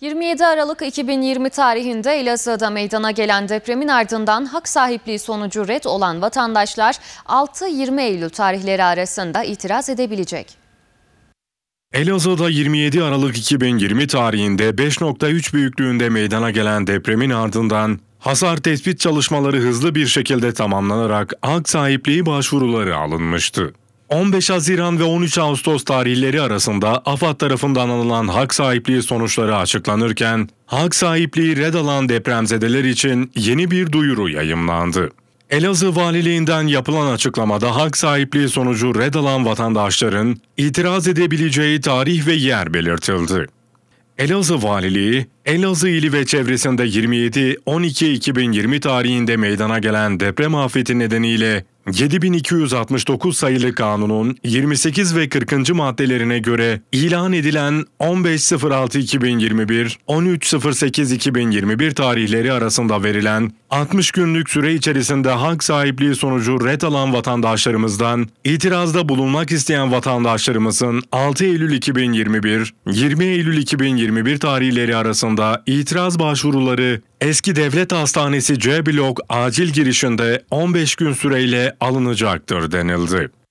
27 Aralık 2020 tarihinde Elazığ'da meydana gelen depremin ardından hak sahipliği sonucu red olan vatandaşlar 6-20 Eylül tarihleri arasında itiraz edebilecek. Elazığ'da 27 Aralık 2020 tarihinde 5.3 büyüklüğünde meydana gelen depremin ardından hasar tespit çalışmaları hızlı bir şekilde tamamlanarak hak sahipliği başvuruları alınmıştı. 15 Haziran ve 13 Ağustos tarihleri arasında AFAD tarafından alınan hak sahipliği sonuçları açıklanırken, hak sahipliği red alan depremzedeler için yeni bir duyuru yayımlandı. Elazığ Valiliğinden yapılan açıklamada hak sahipliği sonucu red alan vatandaşların itiraz edebileceği tarih ve yer belirtildi. Elazığ Valiliği, Elazığ ili ve çevresinde 27-12-2020 tarihinde meydana gelen deprem afeti nedeniyle 7269 sayılı kanunun 28 ve 40. maddelerine göre ilan edilen 15.06.2021, 13.08.2021 tarihleri arasında verilen 60 günlük süre içerisinde hak sahipliği sonucu ret alan vatandaşlarımızdan itirazda bulunmak isteyen vatandaşlarımızın 6 Eylül 2021, 20 Eylül 2021 tarihleri arasında itiraz başvuruları eski devlet hastanesi C blok acil girişinde 15 gün süreyle alınacaktır denildi.